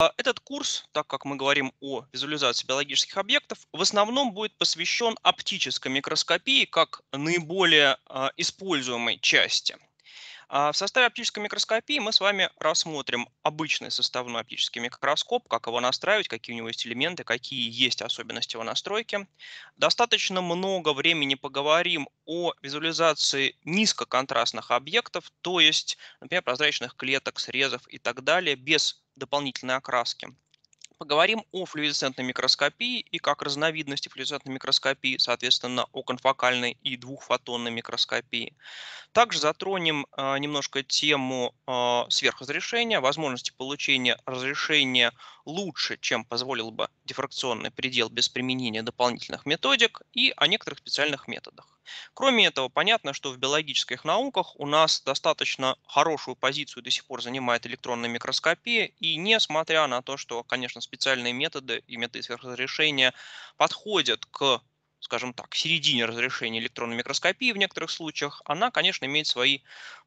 А, этот курс, так как мы говорим о визуализации биологических объектов, в основном будет посвящен оптической микроскопии как наиболее а, используемой части. А, в составе оптической микроскопии мы с вами рассмотрим обычный составной оптический микроскоп, как его настраивать, какие у него есть элементы, какие есть особенности его настройки. Достаточно много времени поговорим о визуализации низкоконтрастных объектов, то есть, например, прозрачных клеток, срезов и так далее, без дополнительной окраски. Поговорим о флюоресцентной микроскопии и как разновидности флюоресцентной микроскопии, соответственно, о конфокальной и двухфотонной микроскопии. Также затронем э, немножко тему э, сверхразрешения, возможности получения разрешения лучше, чем позволил бы дифракционный предел без применения дополнительных методик и о некоторых специальных методах. Кроме этого, понятно, что в биологических науках у нас достаточно хорошую позицию до сих пор занимает электронная микроскопия, и несмотря на то, что, конечно, специальные методы и методы сверхразрешения подходят к скажем так, середине разрешения электронной микроскопии в некоторых случаях, она, конечно, имеет свои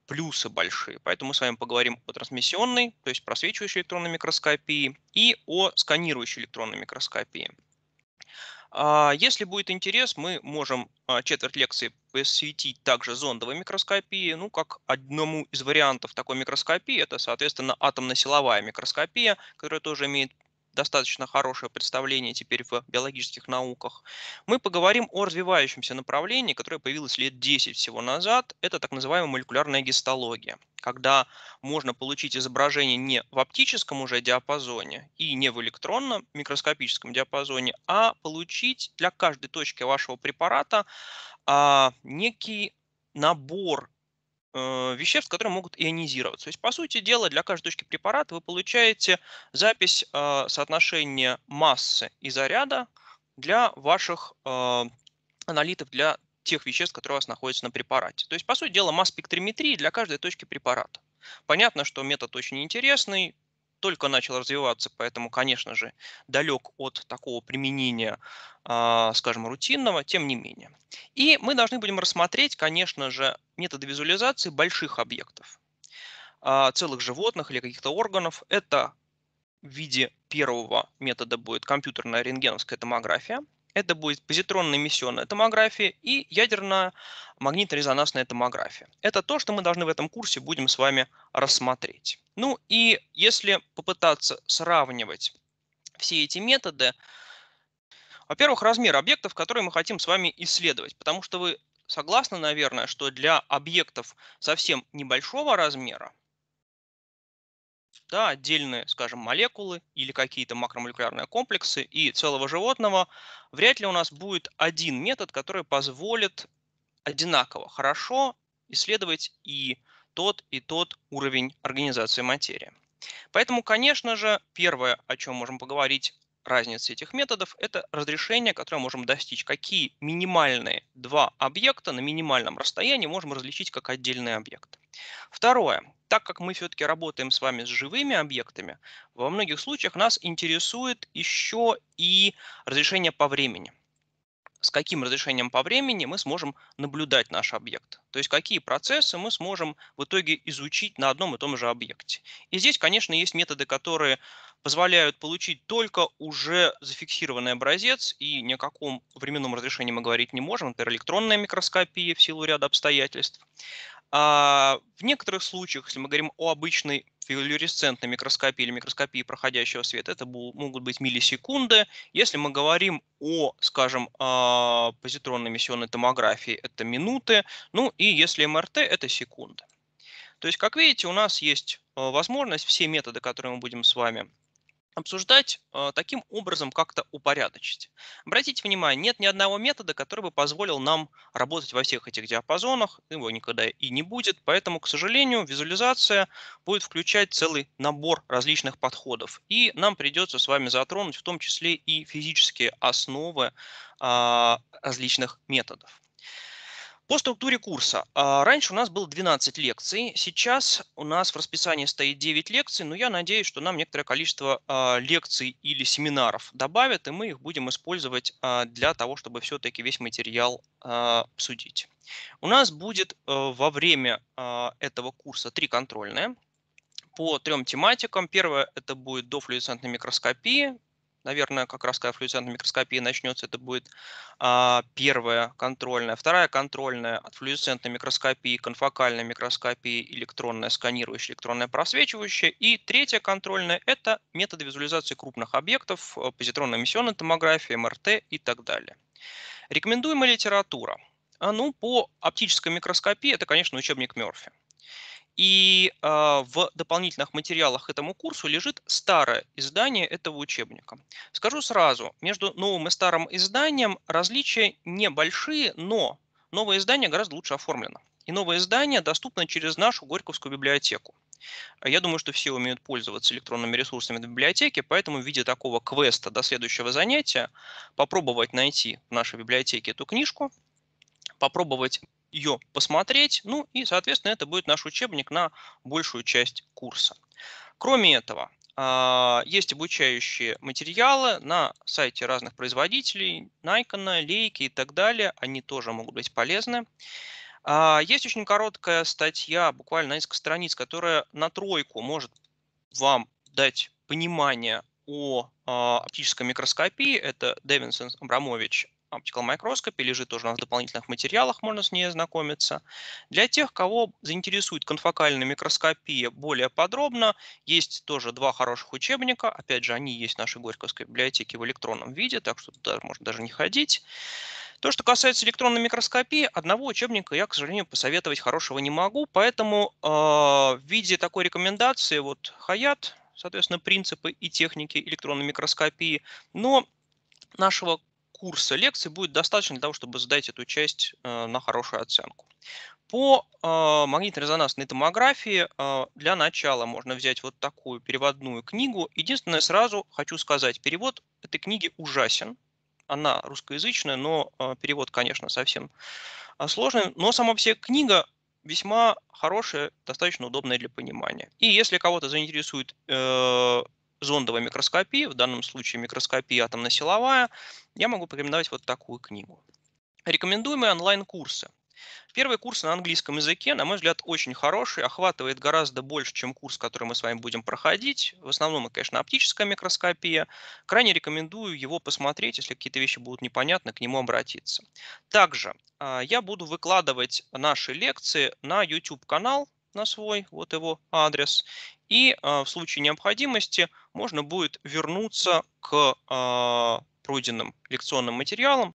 плюсы большие. Поэтому мы с вами поговорим о трансмиссионной, то есть просвечивающей электронной микроскопии, и о сканирующей электронной микроскопии. А, если будет интерес, мы можем а, четверть лекции посвятить также зондовой микроскопии. Ну, как одному из вариантов такой микроскопии, это, соответственно, атомно-силовая микроскопия, которая тоже имеет достаточно хорошее представление теперь в биологических науках, мы поговорим о развивающемся направлении, которое появилось лет 10 всего назад. Это так называемая молекулярная гистология, когда можно получить изображение не в оптическом уже диапазоне и не в электронном микроскопическом диапазоне, а получить для каждой точки вашего препарата а, некий набор Э, веществ, которые могут ионизироваться. То есть, по сути дела, для каждой точки препарата вы получаете запись э, соотношения массы и заряда для ваших э, аналитов, для тех веществ, которые у вас находятся на препарате. То есть, по сути дела, масс спектрометрии для каждой точки препарата. Понятно, что метод очень интересный, только начал развиваться, поэтому, конечно же, далек от такого применения, а, скажем, рутинного, тем не менее. И мы должны будем рассмотреть, конечно же, методы визуализации больших объектов, а, целых животных или каких-то органов. Это в виде первого метода будет компьютерная рентгеновская томография – это будет позитронная эмиссионная томография и ядерная магниторезонансная томография. Это то, что мы должны в этом курсе будем с вами рассмотреть. Ну и если попытаться сравнивать все эти методы, во-первых, размер объектов, которые мы хотим с вами исследовать, потому что вы согласны, наверное, что для объектов совсем небольшого размера, да, отдельные, скажем, молекулы или какие-то макромолекулярные комплексы и целого животного, вряд ли у нас будет один метод, который позволит одинаково хорошо исследовать и тот, и тот уровень организации материи. Поэтому, конечно же, первое, о чем можем поговорить, разница этих методов, это разрешение, которое можем достичь. Какие минимальные два объекта на минимальном расстоянии можем различить как отдельные объекты. Второе, так как мы все-таки работаем с вами с живыми объектами, во многих случаях нас интересует еще и разрешение по времени. С каким разрешением по времени мы сможем наблюдать наш объект. То есть какие процессы мы сможем в итоге изучить на одном и том же объекте. И здесь, конечно, есть методы, которые позволяют получить только уже зафиксированный образец, и ни о каком временном разрешении мы говорить не можем, например, электронная микроскопия в силу ряда обстоятельств. А в некоторых случаях, если мы говорим о обычной флюоресцентной микроскопии или микроскопии проходящего света, это могут быть миллисекунды. Если мы говорим о, скажем, а, позитронной эмиссионной томографии, это минуты. Ну и если МРТ, это секунды. То есть, как видите, у нас есть а, возможность все методы, которые мы будем с вами обсуждать а, таким образом как-то упорядочить. Обратите внимание, нет ни одного метода, который бы позволил нам работать во всех этих диапазонах, его никогда и не будет, поэтому, к сожалению, визуализация будет включать целый набор различных подходов, и нам придется с вами затронуть в том числе и физические основы а, различных методов. По структуре курса. А, раньше у нас было 12 лекций, сейчас у нас в расписании стоит 9 лекций, но я надеюсь, что нам некоторое количество а, лекций или семинаров добавят, и мы их будем использовать а, для того, чтобы все-таки весь материал обсудить. У нас будет э, во время этого курса три контрольные по трем тематикам. Первое – это будет дофлюоресцентная микроскопия, наверное, как раз когда флюоресцентная микроскопия начнется, это будет а, первая контрольная. Вторая контрольная от флюоресцентной микроскопии, конфокальной микроскопии, электронная сканирующая, электронная просвечивающая. И третья контрольная – это методы визуализации крупных объектов, э, позитронно-эмиссионная томография, МРТ и так далее. Рекомендуемая литература. А, ну, по оптической микроскопии это, конечно, учебник Мерфи. И э, в дополнительных материалах к этому курсу лежит старое издание этого учебника. Скажу сразу, между новым и старым изданием различия небольшие, но новое издание гораздо лучше оформлено. И новое издание доступно через нашу Горьковскую библиотеку. Я думаю, что все умеют пользоваться электронными ресурсами в библиотеке, поэтому в виде такого квеста до следующего занятия попробовать найти в нашей библиотеке эту книжку, попробовать ее посмотреть. Ну и, соответственно, это будет наш учебник на большую часть курса. Кроме этого, а, есть обучающие материалы на сайте разных производителей, Nikon, Лейки и так далее. Они тоже могут быть полезны. А, есть очень короткая статья, буквально несколько страниц, которая на тройку может вам дать понимание о а, оптической микроскопии. Это Девинсон Абрамович Optical Microscope лежит тоже у нас в дополнительных материалах, можно с ней ознакомиться. Для тех, кого заинтересует конфокальная микроскопия более подробно, есть тоже два хороших учебника. Опять же, они есть в нашей Горьковской библиотеке в электронном виде, так что туда можно даже не ходить. То, что касается электронной микроскопии, одного учебника я, к сожалению, посоветовать хорошего не могу, поэтому э, в виде такой рекомендации вот Хаят, соответственно, принципы и техники электронной микроскопии, но нашего курса лекций будет достаточно для того, чтобы сдать эту часть э, на хорошую оценку. По э, магнитно-резонансной томографии э, для начала можно взять вот такую переводную книгу. Единственное, сразу хочу сказать, перевод этой книги ужасен. Она русскоязычная, но перевод, конечно, совсем сложный. Но сама вся книга весьма хорошая, достаточно удобная для понимания. И если кого-то заинтересует зондовая микроскопия, в данном случае микроскопия атомно-силовая, я могу порекомендовать вот такую книгу. Рекомендуемые онлайн-курсы. Первый курс на английском языке, на мой взгляд, очень хороший, охватывает гораздо больше, чем курс, который мы с вами будем проходить. В основном, конечно, оптическая микроскопия. Крайне рекомендую его посмотреть, если какие-то вещи будут непонятны, к нему обратиться. Также а, я буду выкладывать наши лекции на YouTube-канал, на свой, вот его адрес. И а, в случае необходимости можно будет вернуться к а, пройденным лекционным материалом,